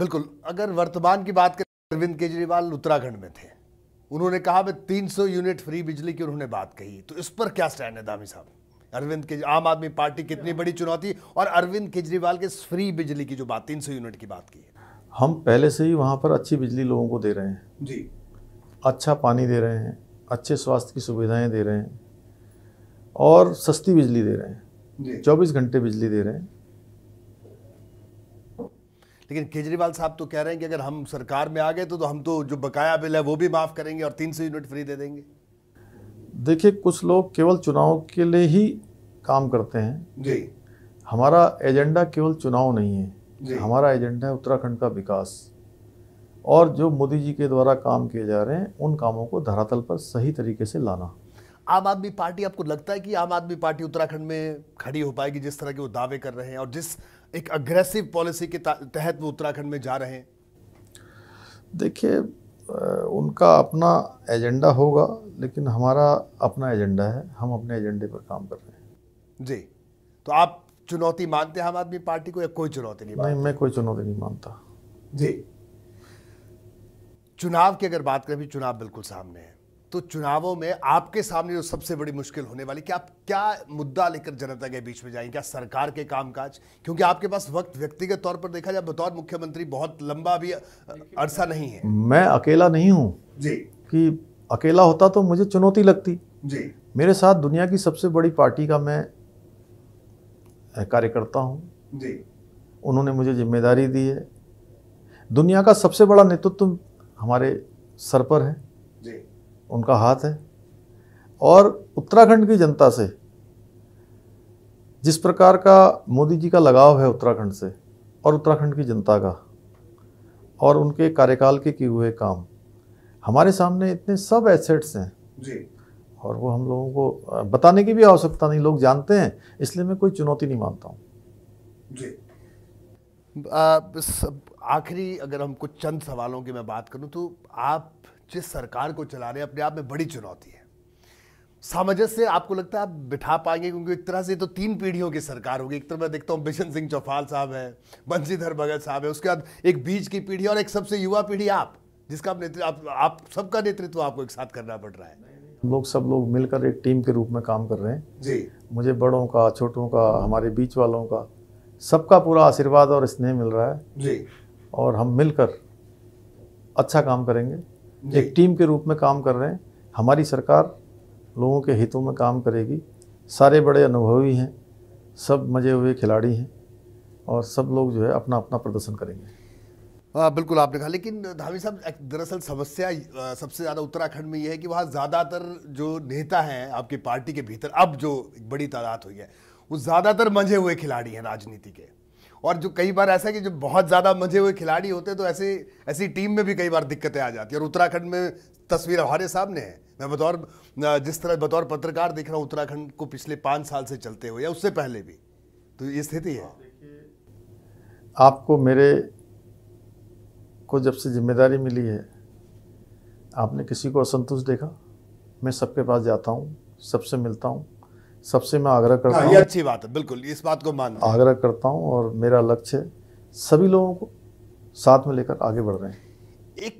बिल्कुल अगर वर्तमान की बात करें अरविंद केजरीवाल उत्तराखंड में थे उन्होंने कहा तीन 300 यूनिट फ्री बिजली की उन्होंने बात कही तो इस पर क्या स्टैंड है दामी साहब अरविंद के आम आदमी पार्टी कितनी बड़ी चुनौती और अरविंद केजरीवाल के फ्री बिजली की जो बात 300 यूनिट की बात की है हम पहले से ही वहाँ पर अच्छी बिजली लोगों को दे रहे हैं जी अच्छा पानी दे रहे हैं अच्छे स्वास्थ्य की सुविधाएँ दे रहे हैं और सस्ती बिजली दे रहे हैं चौबीस घंटे बिजली दे रहे हैं लेकिन केजरीवाल साहब तो कह रहे हैं कि अगर हम सरकार में आ गए तो, तो हम तो जो बकाया बिल है वो भी माफ़ करेंगे और तीन सौ यूनिट फ्री दे देंगे देखिए कुछ लोग केवल चुनाव के लिए ही काम करते हैं जी हमारा एजेंडा केवल चुनाव नहीं है हमारा एजेंडा है उत्तराखंड का विकास और जो मोदी जी के द्वारा काम किए जा रहे हैं उन कामों को धरातल पर सही तरीके से लाना आम आदमी पार्टी आपको लगता है कि आम आदमी पार्टी उत्तराखंड में खड़ी हो पाएगी जिस तरह के वो दावे कर रहे हैं और जिस एक अग्रेसिव पॉलिसी के तहत वो उत्तराखंड में जा रहे हैं देखिए उनका अपना एजेंडा होगा लेकिन हमारा अपना एजेंडा है हम अपने एजेंडे पर काम कर रहे हैं जी तो आप चुनौती मानते हैं आम आदमी पार्टी को या कोई चुनौती नहीं मानते? नहीं मैं कोई चुनौती नहीं मानता जी चुनाव की अगर बात करें भी चुनाव बिल्कुल सामने है तो चुनावों में आपके सामने जो सबसे बड़ी मुश्किल होने वाली कि आप क्या मुद्दा लेकर जनता के बीच में जाएंगे क्या सरकार के कामकाज क्योंकि आपके पास वक्त व्यक्तिगत तौर पर देखा जाए बतौर मुख्यमंत्री बहुत लंबा भी अरसा नहीं है मैं अकेला नहीं हूँ जी कि अकेला होता तो मुझे चुनौती लगती जी मेरे साथ दुनिया की सबसे बड़ी पार्टी का मैं कार्यकर्ता हूँ जी उन्होंने मुझे जिम्मेदारी दी है दुनिया का सबसे बड़ा नेतृत्व हमारे सर पर है उनका हाथ है और उत्तराखंड की जनता से जिस प्रकार का मोदी जी का लगाव है उत्तराखंड से और उत्तराखंड की जनता का और उनके कार्यकाल के किए हुए काम हमारे सामने इतने सब एसेट्स हैं जी और वो हम लोगों को बताने की भी आवश्यकता नहीं लोग जानते हैं इसलिए मैं कोई चुनौती नहीं मानता हूँ जी आ, आखिरी अगर हम कुछ चंद सवालों की मैं बात करूं तो आप जिस सरकार को चला रहे हैं अपने आप में बड़ी चुनौती है सामंजस्य आपको लगता है आप बिठा पाएंगे क्योंकि एक तरह से तो तीन पीढ़ियों की सरकार होगी एक तरह मैं देखता हूँ बिशन सिंह चौफाल साहब हैं बंशीधर भगत साहब है उसके बाद एक बीच की पीढ़ी और एक सबसे युवा पीढ़ी आप जिसका आप नेतृत्व आप, आप सबका नेतृत्व आपको एक साथ करना पड़ रहा है लोग सब लोग मिलकर एक टीम के रूप में काम कर रहे हैं जी मुझे बड़ों का छोटों का हमारे बीच वालों का सबका पूरा आशीर्वाद और स्नेह मिल रहा है जी और हम मिलकर अच्छा काम करेंगे एक टीम के रूप में काम कर रहे हैं हमारी सरकार लोगों के हितों में काम करेगी सारे बड़े अनुभवी हैं सब मजे हुए खिलाड़ी हैं और सब लोग जो है अपना अपना प्रदर्शन करेंगे हाँ बिल्कुल आपने कहा लेकिन धामी साहब दरअसल समस्या सबसे ज़्यादा उत्तराखंड में ये है कि वहाँ ज़्यादातर जो नेता हैं आपकी पार्टी के भीतर अब जो बड़ी तादाद हुई है वो ज़्यादातर मंझे हुए खिलाड़ी हैं राजनीति के और जो कई बार ऐसा है कि जो बहुत ज़्यादा मजे हुए खिलाड़ी होते तो ऐसे ऐसी टीम में भी कई बार दिक्कतें आ जाती है और उत्तराखंड में तस्वीर हमारे सामने है मैं बतौर जिस तरह बतौर पत्रकार देख रहा हूँ उत्तराखंड को पिछले पाँच साल से चलते हुए या उससे पहले भी तो ये स्थिति है आपको मेरे को जब से जिम्मेदारी मिली है आपने किसी को असंतुष्ट देखा मैं सबके पास जाता हूँ सबसे मिलता हूँ सबसे मैं आग्रह करता हाँ, हूँ ये अच्छी बात है बिल्कुल इस बात को मान आग्रह करता हूँ और मेरा लक्ष्य सभी लोगों को साथ में लेकर आगे बढ़ रहे हैं एक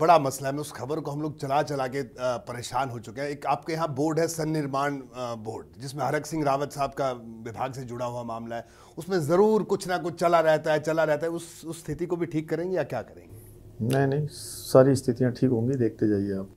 बड़ा मसला है मैं उस खबर को हम लोग चला चला के परेशान हो चुके हैं एक आपके यहाँ बोर्ड है सन निर्माण बोर्ड जिसमें हरक सिंह रावत साहब का विभाग से जुड़ा हुआ मामला है उसमें ज़रूर कुछ ना कुछ चला रहता है चला रहता है उस उस स्थिति को भी ठीक करेंगे या क्या करेंगे नहीं नहीं सारी स्थितियाँ ठीक होंगी देखते जाइए आप